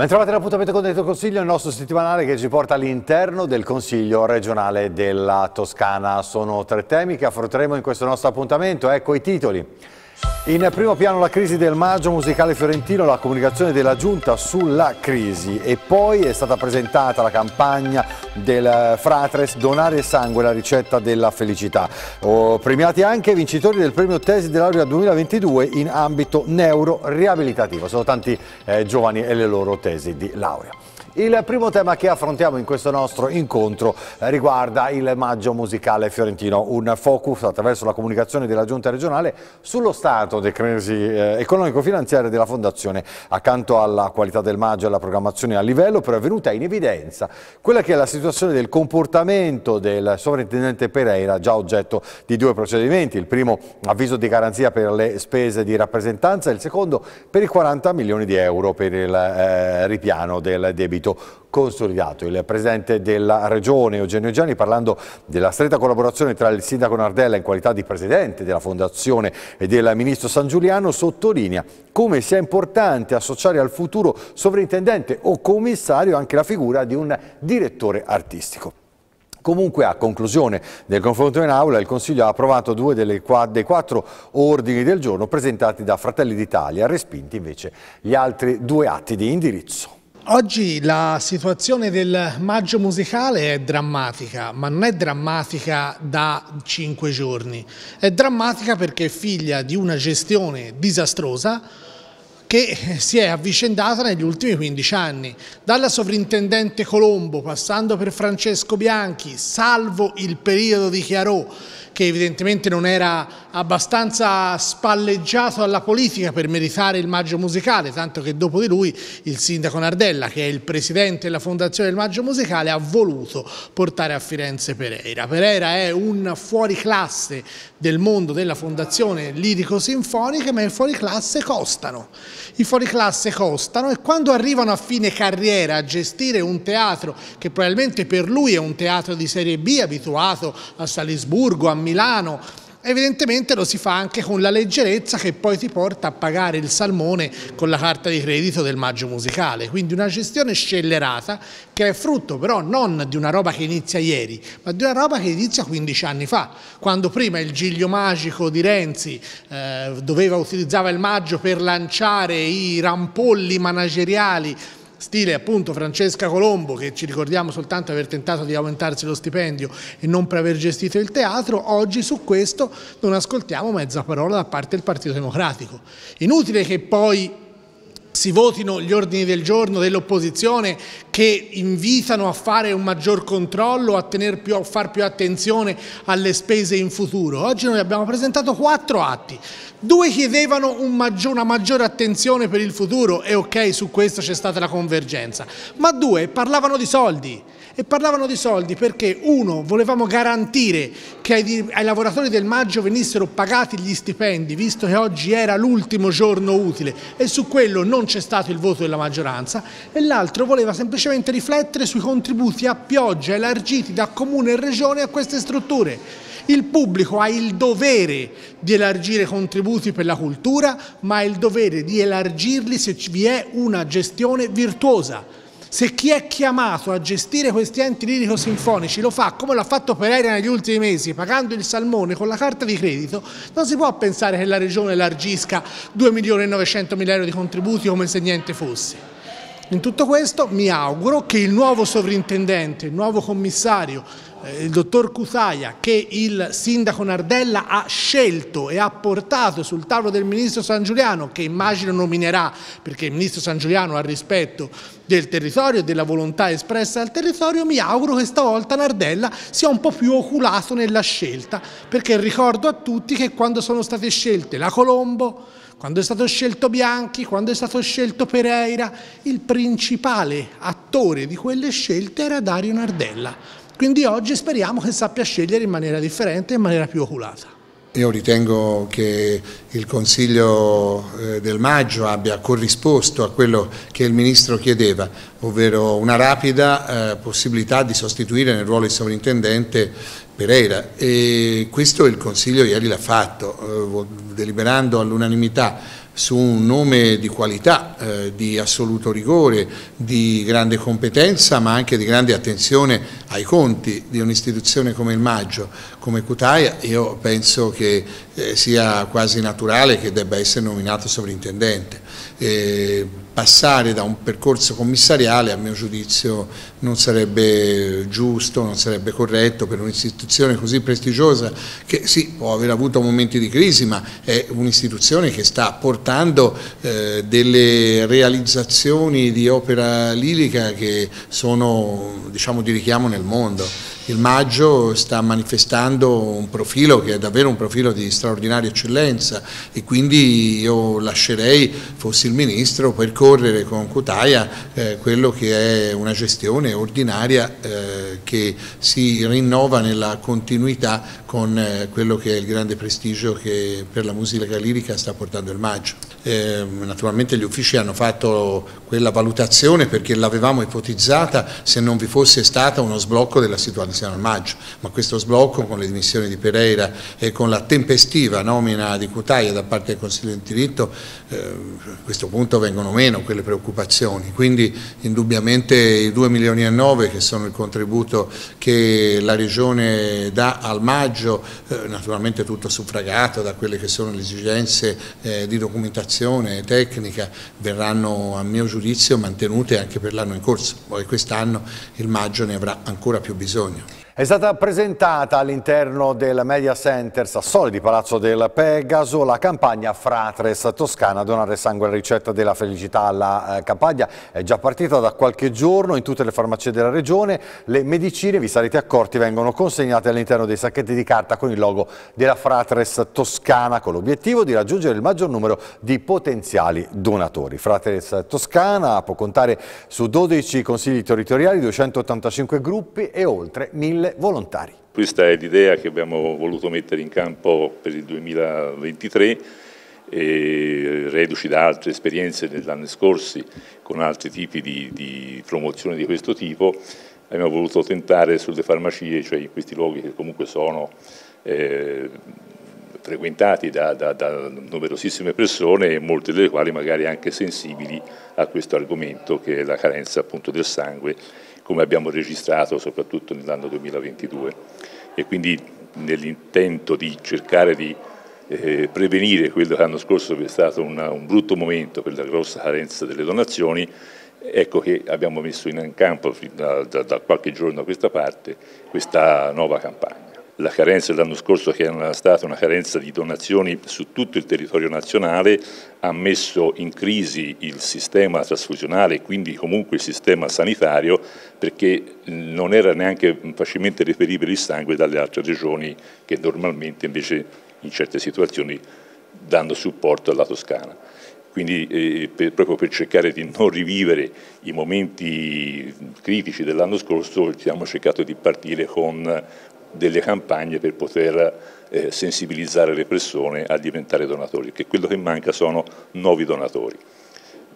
Ben trovati l'appuntamento con Detto Consiglio, il nostro settimanale che ci porta all'interno del Consiglio regionale della Toscana. Sono tre temi che affronteremo in questo nostro appuntamento. Ecco i titoli. In primo piano la crisi del maggio musicale fiorentino, la comunicazione della giunta sulla crisi e poi è stata presentata la campagna del Fratres Donare sangue, la ricetta della felicità. Oh, premiati anche i vincitori del premio Tesi dell'Aurea 2022 in ambito neuro-riabilitativo. Sono tanti eh, giovani e le loro tesi di laurea. Il primo tema che affrontiamo in questo nostro incontro eh, riguarda il maggio musicale fiorentino, un focus attraverso la comunicazione della giunta regionale sullo stato dei crisi eh, economico finanziaria della fondazione. Accanto alla qualità del maggio e alla programmazione a livello però è venuta in evidenza quella che è la situazione del comportamento del sovrintendente Pereira già oggetto di due procedimenti, il primo avviso di garanzia per le spese di rappresentanza e il secondo per i 40 milioni di euro per il eh, ripiano del debito progetto consolidato. Il presidente della Regione, Eugenio Gianni, parlando della stretta collaborazione tra il sindaco Nardella in qualità di presidente della Fondazione e del ministro San Giuliano, sottolinea come sia importante associare al futuro sovrintendente o commissario anche la figura di un direttore artistico. Comunque a conclusione del confronto in aula il Consiglio ha approvato due dei quattro ordini del giorno presentati da Fratelli d'Italia, respinti invece gli altri due atti di indirizzo. Oggi la situazione del maggio musicale è drammatica, ma non è drammatica da cinque giorni. È drammatica perché è figlia di una gestione disastrosa che si è avvicendata negli ultimi 15 anni, dalla sovrintendente Colombo, passando per Francesco Bianchi, salvo il periodo di Chiarò, che evidentemente non era abbastanza spalleggiato alla politica per meritare il Maggio Musicale, tanto che dopo di lui il sindaco Nardella, che è il presidente della fondazione del Maggio Musicale, ha voluto portare a Firenze Pereira. Pereira è un fuoriclasse del mondo della fondazione lirico-sinfonica, ma i fuoriclasse costano. I fuoriclasse costano e quando arrivano a fine carriera a gestire un teatro che probabilmente per lui è un teatro di serie B, abituato a Salisburgo, a Milano, Milano, Evidentemente lo si fa anche con la leggerezza che poi ti porta a pagare il salmone con la carta di credito del maggio musicale, quindi una gestione scellerata che è frutto però non di una roba che inizia ieri, ma di una roba che inizia 15 anni fa, quando prima il giglio magico di Renzi eh, doveva, utilizzava il maggio per lanciare i rampolli manageriali stile appunto Francesca Colombo che ci ricordiamo soltanto aver tentato di aumentarsi lo stipendio e non per aver gestito il teatro, oggi su questo non ascoltiamo mezza parola da parte del Partito Democratico. Inutile che poi si votino gli ordini del giorno dell'opposizione che invitano a fare un maggior controllo, a, più, a far più attenzione alle spese in futuro. Oggi noi abbiamo presentato quattro atti, due chiedevano un maggior, una maggiore attenzione per il futuro e ok su questo c'è stata la convergenza, ma due parlavano di soldi e parlavano di soldi perché uno, volevamo garantire che ai, ai lavoratori del maggio venissero pagati gli stipendi, visto che oggi era l'ultimo giorno utile e su quello non c'è stato il voto della maggioranza, e l'altro voleva semplicemente riflettere sui contributi a pioggia elargiti da comune e regione a queste strutture. Il pubblico ha il dovere di elargire contributi per la cultura, ma ha il dovere di elargirli se vi è una gestione virtuosa. Se chi è chiamato a gestire questi enti lirico-sinfonici lo fa come l'ha fatto Pereira negli ultimi mesi, pagando il salmone con la carta di credito, non si può pensare che la Regione largisca 2 milioni e 900 mila euro di contributi come se niente fosse. In tutto questo mi auguro che il nuovo sovrintendente, il nuovo commissario, eh, il dottor Cusaia che il sindaco Nardella ha scelto e ha portato sul tavolo del ministro San Giuliano, che immagino nominerà perché il ministro San Giuliano ha rispetto del territorio e della volontà espressa dal territorio, mi auguro che stavolta Nardella sia un po' più oculato nella scelta, perché ricordo a tutti che quando sono state scelte la Colombo, quando è stato scelto Bianchi, quando è stato scelto Pereira, il principale attore di quelle scelte era Dario Nardella. Quindi oggi speriamo che sappia scegliere in maniera differente, in maniera più oculata. Io ritengo che il Consiglio eh, del maggio abbia corrisposto a quello che il Ministro chiedeva, ovvero una rapida eh, possibilità di sostituire nel ruolo di sovrintendente Pereira e questo il Consiglio ieri l'ha fatto, eh, deliberando all'unanimità su un nome di qualità, eh, di assoluto rigore, di grande competenza ma anche di grande attenzione ai conti di un'istituzione come il Maggio, come Cutaia, io penso che eh, sia quasi naturale che debba essere nominato sovrintendente. Eh, passare da un percorso commissariale a mio giudizio non sarebbe giusto, non sarebbe corretto per un'istituzione così prestigiosa che sì può aver avuto momenti di crisi ma è un'istituzione che sta portando eh, delle realizzazioni di opera lirica che sono diciamo di richiamo nel mondo il Maggio sta manifestando un profilo che è davvero un profilo di straordinaria eccellenza e quindi io lascerei, fossi il Ministro, percorrere con Cutaia eh, quello che è una gestione ordinaria eh, che si rinnova nella continuità con eh, quello che è il grande prestigio che per la musica lirica sta portando il Maggio. Eh, naturalmente gli uffici hanno fatto quella valutazione perché l'avevamo ipotizzata se non vi fosse stato uno sblocco della situazione al Maggio, ma questo sblocco con le dimissioni di Pereira e con la tempestiva nomina di Cutaia da parte del Consiglio di diritto, eh, a questo punto vengono meno quelle preoccupazioni, quindi indubbiamente i 2 milioni e 9 che sono il contributo che la Regione dà al Maggio monitoraggio, eh, naturalmente tutto suffragato da quelle che sono le esigenze eh, di documentazione e tecnica, verranno a mio giudizio mantenute anche per l'anno in corso, poi quest'anno il maggio ne avrà ancora più bisogno. È stata presentata all'interno del Media Center Sassoli di Palazzo del Pegaso la campagna Fratres Toscana, donare sangue alla ricetta della felicità. alla eh, campagna è già partita da qualche giorno in tutte le farmacie della regione. Le medicine, vi sarete accorti, vengono consegnate all'interno dei sacchetti di carta con il logo della Fratres Toscana con l'obiettivo di raggiungere il maggior numero di potenziali donatori. Fratres Toscana può contare su 12 consigli territoriali, 285 gruppi e oltre 1000 sempre volontari. Questa è l'idea che abbiamo voluto mettere in campo per il 2023 reduci da altre esperienze dell'anno scorso con altri tipi di, di promozione di questo tipo, abbiamo voluto tentare sulle farmacie, cioè in questi luoghi che comunque sono eh, frequentati da, da, da, numerosissime persone, molte delle quali magari anche sensibili a questo argomento che è la carenza appunto del sangue come abbiamo registrato soprattutto nell'anno 2022 e quindi nell'intento di cercare di eh, prevenire quello che l'anno scorso è stato una, un brutto momento per la grossa carenza delle donazioni, ecco che abbiamo messo in campo da, da, da qualche giorno a questa parte questa nuova campagna la carenza dell'anno scorso che era stata una carenza di donazioni su tutto il territorio nazionale ha messo in crisi il sistema trasfusionale e quindi comunque il sistema sanitario perché eh, non era neanche facilmente reperibile il sangue dalle altre regioni che normalmente invece in certe situazioni danno supporto alla Toscana. Quindi eh, per, proprio per cercare di non rivivere i momenti critici dell'anno scorso abbiamo cercato di partire con delle campagne per poter eh, sensibilizzare le persone a diventare donatori, che quello che manca sono nuovi donatori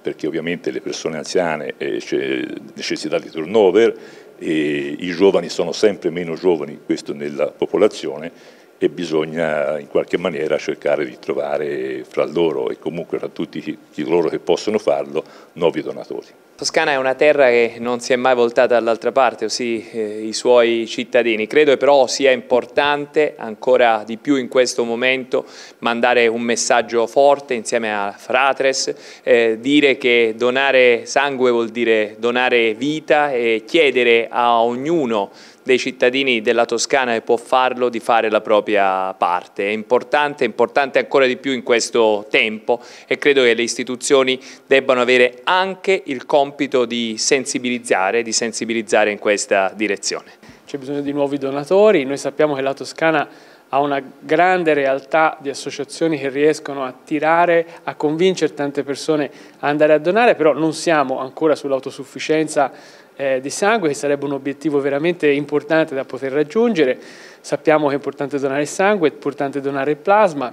perché ovviamente le persone anziane eh, c'è necessità di turnover, i giovani sono sempre meno giovani, questo nella popolazione, e bisogna in qualche maniera cercare di trovare fra loro e comunque fra tutti coloro che possono farlo nuovi donatori. Toscana è una terra che non si è mai voltata dall'altra parte, ossia eh, i suoi cittadini. Credo però sia importante ancora di più in questo momento mandare un messaggio forte insieme a Fratres, eh, dire che donare sangue vuol dire donare vita e chiedere a ognuno dei cittadini della Toscana che può farlo di fare la propria parte. È importante, è importante ancora di più in questo tempo e credo che le istituzioni debbano avere anche il compito di sensibilizzare, di sensibilizzare in questa direzione. C'è bisogno di nuovi donatori, noi sappiamo che la Toscana ha una grande realtà di associazioni che riescono a tirare, a convincere tante persone a andare a donare, però non siamo ancora sull'autosufficienza eh, di sangue, che sarebbe un obiettivo veramente importante da poter raggiungere. Sappiamo che è importante donare sangue, è importante donare plasma.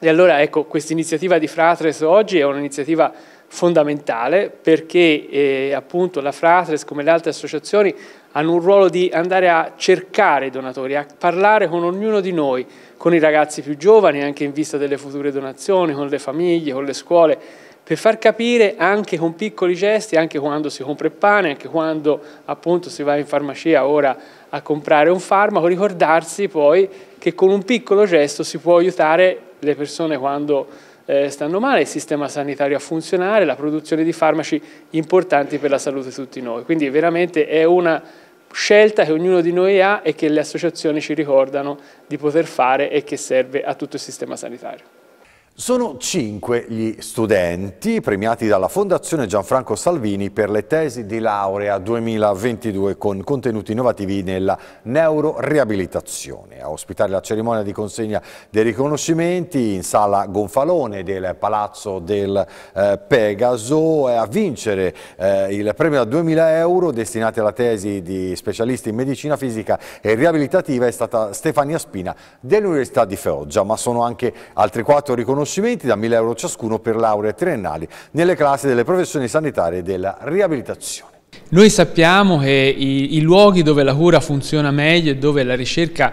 E allora ecco, questa iniziativa di Fratres oggi è un'iniziativa fondamentale perché eh, appunto la Fratres come le altre associazioni hanno un ruolo di andare a cercare i donatori, a parlare con ognuno di noi, con i ragazzi più giovani anche in vista delle future donazioni, con le famiglie, con le scuole, per far capire anche con piccoli gesti, anche quando si compra il pane, anche quando appunto si va in farmacia ora a comprare un farmaco, ricordarsi poi che con un piccolo gesto si può aiutare le persone quando eh, stanno male, il sistema sanitario a funzionare, la produzione di farmaci importanti per la salute di tutti noi. Quindi veramente è una scelta che ognuno di noi ha e che le associazioni ci ricordano di poter fare e che serve a tutto il sistema sanitario. Sono cinque gli studenti premiati dalla Fondazione Gianfranco Salvini per le tesi di laurea 2022 con contenuti innovativi nella neuroreabilitazione. A ospitare la cerimonia di consegna dei riconoscimenti in sala Gonfalone del Palazzo del eh, Pegaso e a vincere eh, il premio a 2000 euro destinati alla tesi di specialisti in medicina fisica e riabilitativa è stata Stefania Spina dell'Università di Foggia, ma sono anche altri quattro riconoscimenti riconoscimenti da 1.000 euro ciascuno per lauree triennali nelle classi delle professioni sanitarie e della riabilitazione. Noi sappiamo che i, i luoghi dove la cura funziona meglio e dove la ricerca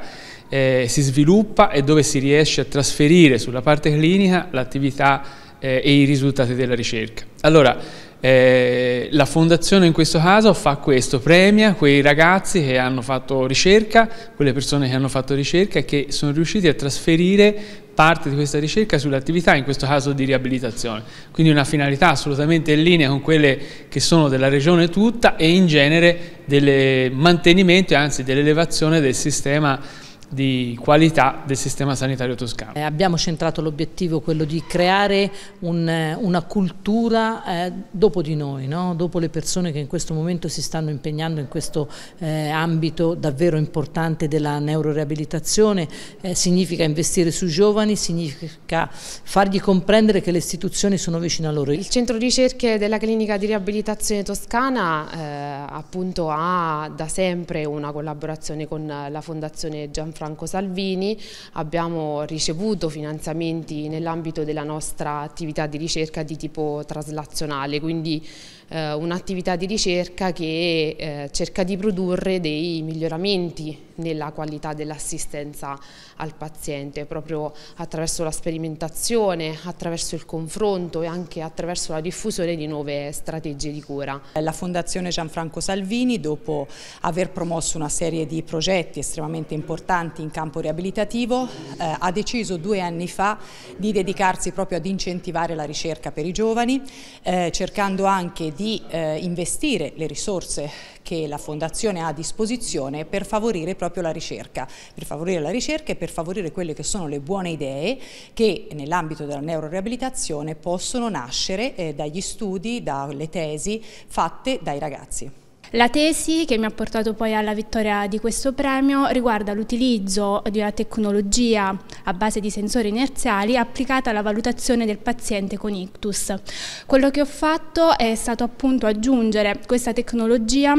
eh, si sviluppa e dove si riesce a trasferire sulla parte clinica l'attività eh, e i risultati della ricerca. Allora, eh, la fondazione in questo caso fa questo, premia quei ragazzi che hanno fatto ricerca, quelle persone che hanno fatto ricerca e che sono riusciti a trasferire parte di questa ricerca sull'attività, in questo caso di riabilitazione. Quindi una finalità assolutamente in linea con quelle che sono della regione tutta e in genere del mantenimento e anzi dell'elevazione del sistema di qualità del sistema sanitario toscano. Eh, abbiamo centrato l'obiettivo quello di creare un, eh, una cultura eh, dopo di noi, no? dopo le persone che in questo momento si stanno impegnando in questo eh, ambito davvero importante della neuroreabilitazione, eh, significa investire sui giovani, significa fargli comprendere che le istituzioni sono vicine a loro. Il centro ricerche della clinica di riabilitazione toscana eh, appunto ha da sempre una collaborazione con la fondazione Gianfranco Franco Salvini, abbiamo ricevuto finanziamenti nell'ambito della nostra attività di ricerca di tipo traslazionale, quindi eh, un'attività di ricerca che eh, cerca di produrre dei miglioramenti nella qualità dell'assistenza al paziente, proprio attraverso la sperimentazione, attraverso il confronto e anche attraverso la diffusione di nuove strategie di cura. La Fondazione Gianfranco Salvini, dopo aver promosso una serie di progetti estremamente importanti in campo riabilitativo, eh, ha deciso due anni fa di dedicarsi proprio ad incentivare la ricerca per i giovani, eh, cercando anche di eh, investire le risorse che la Fondazione ha a disposizione per favorire proprio la ricerca, per favorire la ricerca e per favorire quelle che sono le buone idee che nell'ambito della neuroreabilitazione possono nascere eh, dagli studi, dalle tesi fatte dai ragazzi. La tesi che mi ha portato poi alla vittoria di questo premio riguarda l'utilizzo di una tecnologia a base di sensori inerziali applicata alla valutazione del paziente con ictus. Quello che ho fatto è stato appunto aggiungere questa tecnologia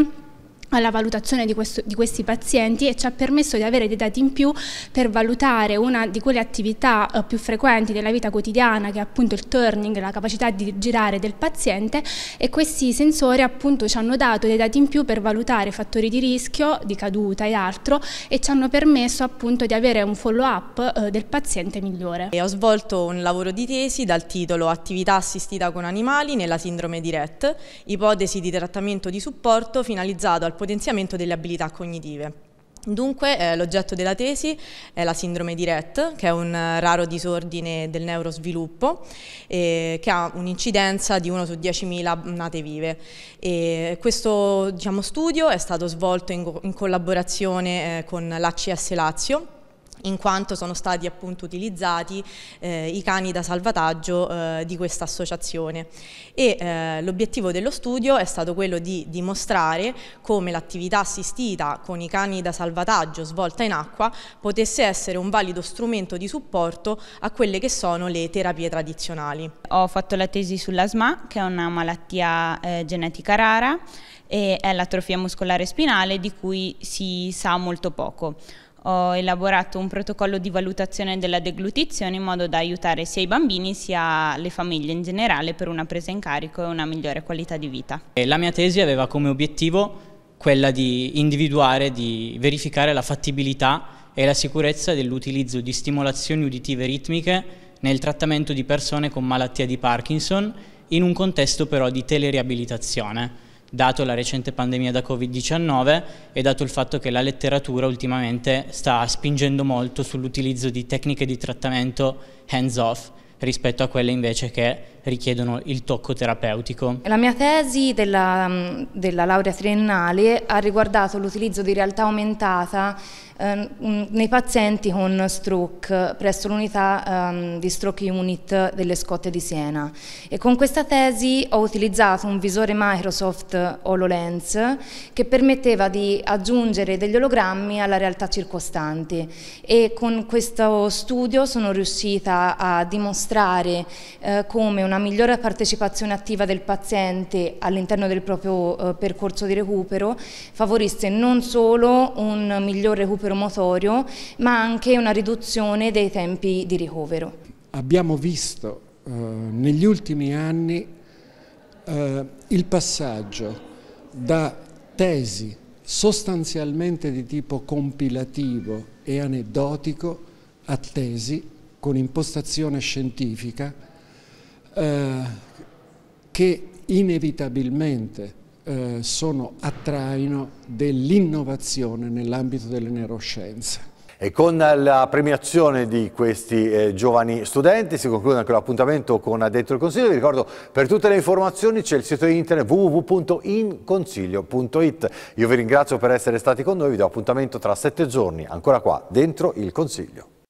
alla valutazione di, questo, di, questi pazienti e ci ha permesso di avere dei dati in più per valutare una di quelle attività eh, più frequenti della vita quotidiana che è appunto il turning, la capacità di girare del paziente e questi sensori appunto ci hanno dato dei dati in più per valutare fattori di rischio, di caduta e altro e ci hanno permesso appunto di avere un follow up eh, del paziente migliore. E ho svolto un lavoro di tesi dal titolo Attività assistita con animali nella sindrome di Rett, ipotesi di trattamento di supporto finalizzato al potenziamento delle abilità cognitive. Dunque eh, l'oggetto della tesi è la sindrome di Rett, che è un eh, raro disordine del neurosviluppo eh, che ha un'incidenza di 1 su 10.000 nate vive. E questo diciamo, studio è stato svolto in, in collaborazione eh, con l'ACS Lazio in quanto sono stati appunto utilizzati eh, i cani da salvataggio eh, di questa associazione e eh, l'obiettivo dello studio è stato quello di dimostrare come l'attività assistita con i cani da salvataggio svolta in acqua potesse essere un valido strumento di supporto a quelle che sono le terapie tradizionali. Ho fatto la tesi sull'asma che è una malattia eh, genetica rara e è l'atrofia muscolare spinale di cui si sa molto poco ho elaborato un protocollo di valutazione della deglutizione in modo da aiutare sia i bambini sia le famiglie in generale per una presa in carico e una migliore qualità di vita. La mia tesi aveva come obiettivo quella di individuare, di verificare la fattibilità e la sicurezza dell'utilizzo di stimolazioni uditive ritmiche nel trattamento di persone con malattia di Parkinson in un contesto però di teleriabilitazione dato la recente pandemia da Covid-19 e dato il fatto che la letteratura ultimamente sta spingendo molto sull'utilizzo di tecniche di trattamento hands-off rispetto a quelle invece che richiedono il tocco terapeutico. La mia tesi della, mm, della laurea triennale ha riguardato l'utilizzo di realtà aumentata ehm, mm, nei pazienti con stroke presso l'unità eh, di stroke unit delle scotte di Siena e con questa tesi ho utilizzato un visore Microsoft HoloLens che permetteva di aggiungere degli ologrammi alla realtà circostante e con questo studio sono riuscita a dimostrare eh, come una una migliore partecipazione attiva del paziente all'interno del proprio eh, percorso di recupero favorisse non solo un miglior recupero motorio ma anche una riduzione dei tempi di ricovero. Abbiamo visto eh, negli ultimi anni eh, il passaggio da tesi sostanzialmente di tipo compilativo e aneddotico a tesi con impostazione scientifica eh, che inevitabilmente eh, sono a traino dell'innovazione nell'ambito delle neuroscienze. E con la premiazione di questi eh, giovani studenti si conclude anche l'appuntamento con Addetto il Consiglio. Vi ricordo, per tutte le informazioni c'è il sito internet www.inconsiglio.it. Io vi ringrazio per essere stati con noi, vi do appuntamento tra sette giorni, ancora qua, dentro il Consiglio.